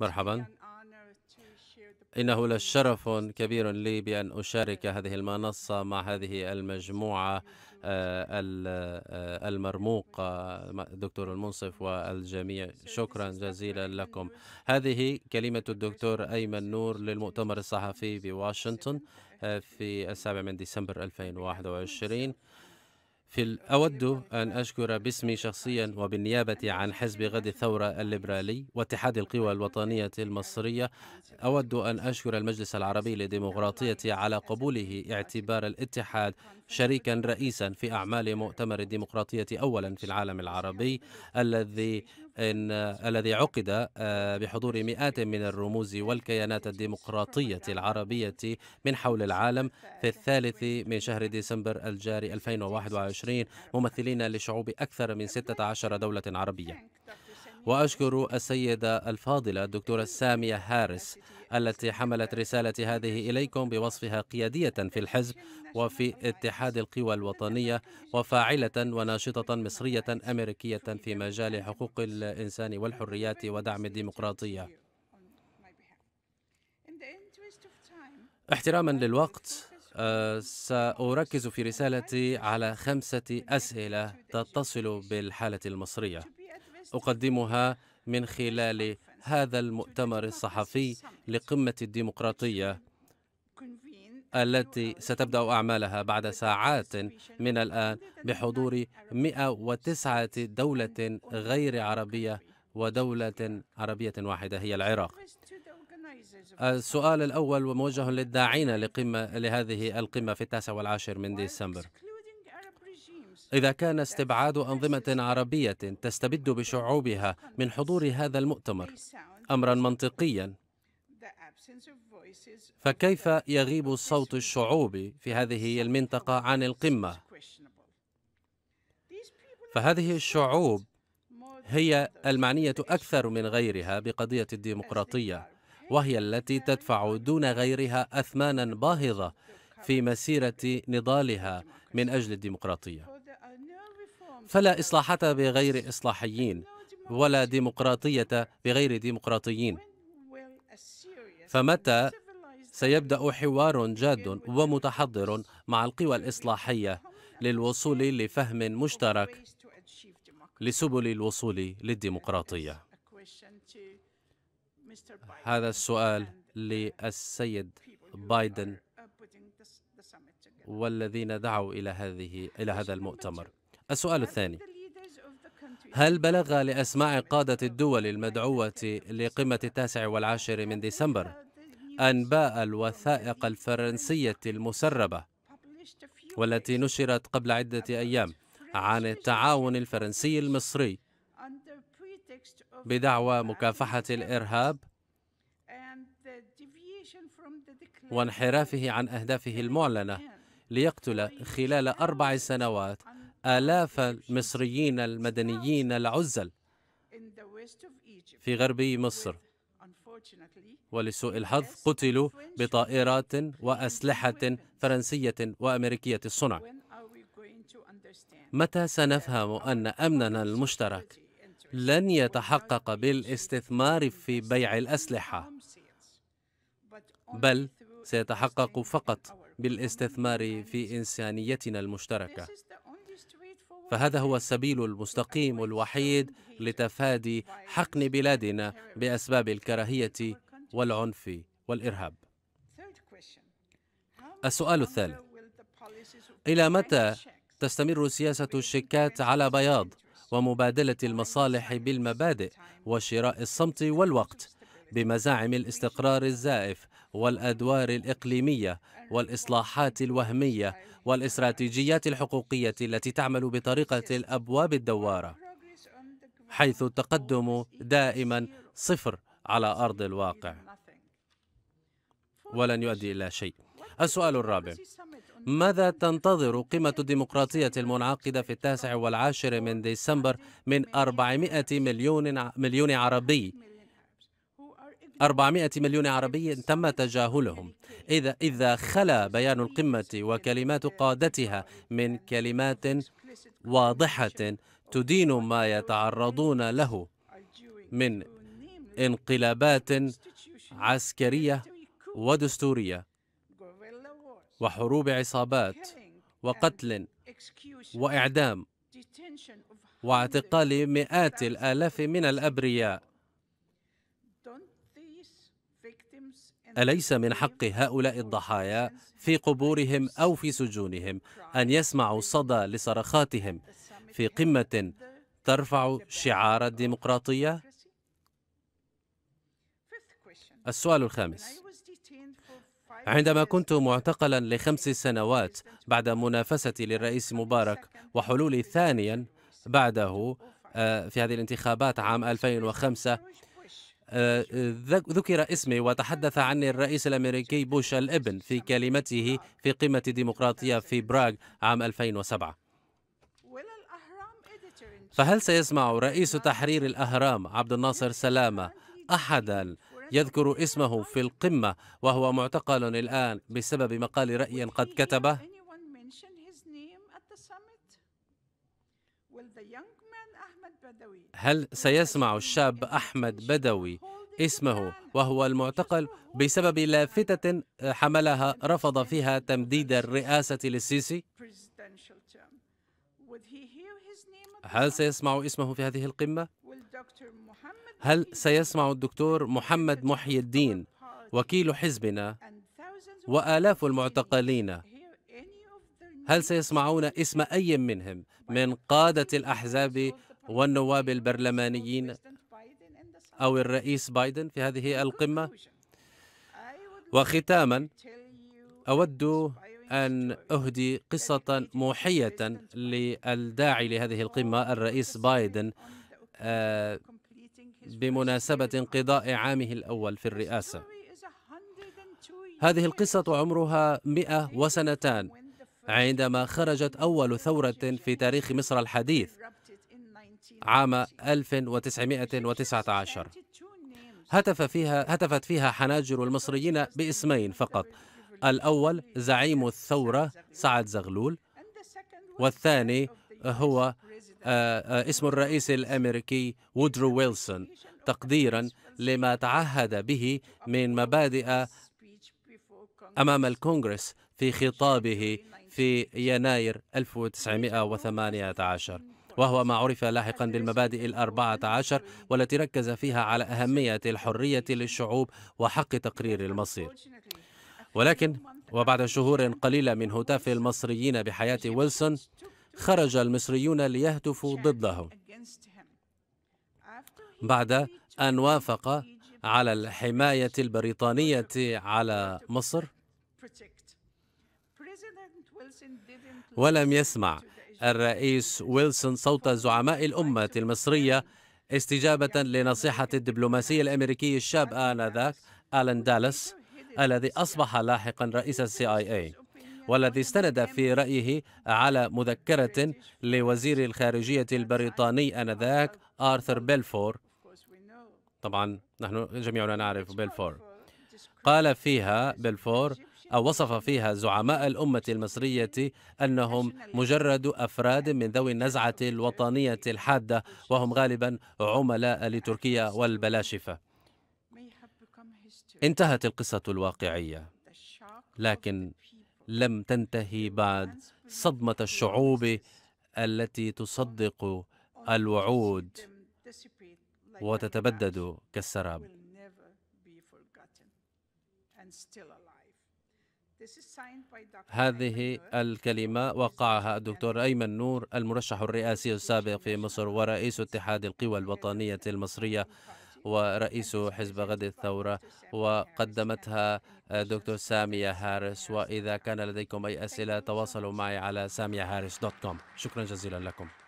مرحبا إنه لشرف كبير لي بأن أشارك هذه المنصة مع هذه المجموعة آه، آه، المرموقة آه، دكتور المنصف والجميع شكرا جزيلا لكم هذه كلمة الدكتور أيمن نور للمؤتمر الصحفي بواشنطن في السابع من ديسمبر 2021 في أود أن أشكر باسمي شخصيا وبالنيابة عن حزب غد الثورة الليبرالي واتحاد القوى الوطنية المصرية أود أن أشكر المجلس العربي للديمقراطية على قبوله اعتبار الاتحاد شريكا رئيسا في أعمال مؤتمر الديمقراطية أولا في العالم العربي الذي إن آه، الذي عقد آه، بحضور مئات من الرموز والكيانات الديمقراطية العربية من حول العالم في الثالث من شهر ديسمبر الجاري 2021 ممثلين لشعوب أكثر من 16 دولة عربية وأشكر السيدة الفاضلة الدكتورة سامية هارس التي حملت رسالة هذه إليكم بوصفها قيادية في الحزب وفي اتحاد القوى الوطنية وفاعلة وناشطة مصرية أمريكية في مجال حقوق الإنسان والحريات ودعم الديمقراطية احتراما للوقت آه، سأركز في رسالتي على خمسة أسئلة تتصل بالحالة المصرية أقدمها من خلال هذا المؤتمر الصحفي لقمة الديمقراطية التي ستبدأ أعمالها بعد ساعات من الآن بحضور 109 دولة غير عربية ودولة عربية واحدة هي العراق السؤال الأول وموجه للداعين لقمة لهذه القمة في التاسع والعاشر من ديسمبر إذا كان استبعاد أنظمة عربية تستبد بشعوبها من حضور هذا المؤتمر أمرا منطقيا فكيف يغيب صوت الشعوب في هذه المنطقة عن القمة؟ فهذه الشعوب هي المعنية أكثر من غيرها بقضية الديمقراطية وهي التي تدفع دون غيرها أثمانا باهظة في مسيرة نضالها من أجل الديمقراطية فلا إصلاحة بغير إصلاحيين ولا ديمقراطية بغير ديمقراطيين فمتى سيبدأ حوار جاد ومتحضر مع القوى الإصلاحية للوصول لفهم مشترك لسبل الوصول للديمقراطية هذا السؤال للسيد بايدن والذين دعوا إلى هذه إلى هذا المؤتمر السؤال الثاني هل بلغ لأسماع قادة الدول المدعوة لقمة التاسع والعاشر من ديسمبر أنباء الوثائق الفرنسية المسربة والتي نشرت قبل عدة أيام عن التعاون الفرنسي المصري بدعوى مكافحة الإرهاب وانحرافه عن أهدافه المعلنة ليقتل خلال أربع سنوات آلاف المصريين المدنيين العزل في غرب مصر ولسوء الحظ قتلوا بطائرات وأسلحة فرنسية وأمريكية الصنع متى سنفهم أن أمننا المشترك لن يتحقق بالاستثمار في بيع الأسلحة بل سيتحقق فقط بالاستثمار في إنسانيتنا المشتركة فهذا هو السبيل المستقيم الوحيد لتفادي حقن بلادنا باسباب الكراهيه والعنف والارهاب السؤال الثالث الى متى تستمر سياسه الشيكات على بياض ومبادله المصالح بالمبادئ وشراء الصمت والوقت بمزاعم الاستقرار الزائف والأدوار الإقليمية والإصلاحات الوهمية والاستراتيجيات الحقوقية التي تعمل بطريقة الأبواب الدوارة حيث التقدم دائما صفر على أرض الواقع ولن يؤدي إلى شيء السؤال الرابع ماذا تنتظر قمة الديمقراطية المنعقدة في التاسع والعاشر من ديسمبر من 400 مليون مليون عربي 400 مليون عربي تم تجاهلهم إذا, إذا خلا بيان القمة وكلمات قادتها من كلمات واضحة تدين ما يتعرضون له من انقلابات عسكرية ودستورية وحروب عصابات وقتل وإعدام واعتقال مئات الآلاف من الأبرياء أليس من حق هؤلاء الضحايا في قبورهم أو في سجونهم أن يسمعوا صدى لصرخاتهم في قمة ترفع شعار الديمقراطية؟ السؤال الخامس عندما كنت معتقلا لخمس سنوات بعد منافستي للرئيس مبارك وحلولي ثانيا بعده آه، في هذه الانتخابات عام 2005 آه، آه، ذكر اسمي وتحدث عني الرئيس الأمريكي بوش الابن في كلمته في قمة الديمقراطية في براغ عام 2007 فهل سيسمع رئيس تحرير الأهرام عبد الناصر سلامة أحدا يذكر اسمه في القمة وهو معتقل الآن بسبب مقال رأي قد كتبه هل سيسمع الشاب أحمد بدوي اسمه وهو المعتقل بسبب لافتة حملها رفض فيها تمديد الرئاسة للسيسي؟ هل سيسمع اسمه في هذه القمة؟ هل سيسمع الدكتور محمد محي الدين وكيل حزبنا وآلاف المعتقلين هل سيسمعون اسم أي منهم من قادة الأحزاب والنواب البرلمانيين أو الرئيس بايدن في هذه القمة وختاما أود أن أهدي قصة موحية للداعي لهذه القمة الرئيس بايدن آه، بمناسبة انقضاء عامه الأول في الرئاسة هذه القصة عمرها وسنتان عندما خرجت أول ثورة في تاريخ مصر الحديث عام 1919 هتف فيها هتفت فيها حناجر المصريين باسمين فقط الأول زعيم الثورة سعد زغلول والثاني هو آه، آه، اسم الرئيس الأمريكي وودرو ويلسون تقديرا لما تعهد به من مبادئ أمام الكونغرس في خطابه في يناير 1918 وهو ما عرف لاحقا بالمبادئ الأربعة عشر والتي ركز فيها على أهمية الحرية للشعوب وحق تقرير المصير ولكن وبعد شهور قليلة من هتاف المصريين بحياة ويلسون خرج المصريون ليهتفوا ضده بعد أن وافق على الحماية البريطانية على مصر ولم يسمع الرئيس ويلسون صوت زعماء الأمة المصرية استجابة لنصيحة الدبلوماسي الأمريكي الشاب آنذاك آلان دالاس الذي أصبح لاحقا رئيس السي آي اي والذي استند في رأيه على مذكرة لوزير الخارجية البريطاني آنذاك آرثر بيلفور طبعا نحن جميعنا نعرف بيلفور قال فيها بيلفور أو وصف فيها زعماء الأمة المصرية أنهم مجرد أفراد من ذوي النزعة الوطنية الحادة وهم غالبا عملاء لتركيا والبلاشفة انتهت القصة الواقعية لكن لم تنتهي بعد صدمة الشعوب التي تصدق الوعود وتتبدد كالسراب. هذه الكلمة وقعها الدكتور أيمن نور المرشح الرئاسي السابق في مصر ورئيس اتحاد القوى الوطنية المصرية ورئيس حزب غد الثورة وقدمتها دكتور سامية هارس وإذا كان لديكم أي أسئلة تواصلوا معي على سامية هارس دوت كوم شكرا جزيلا لكم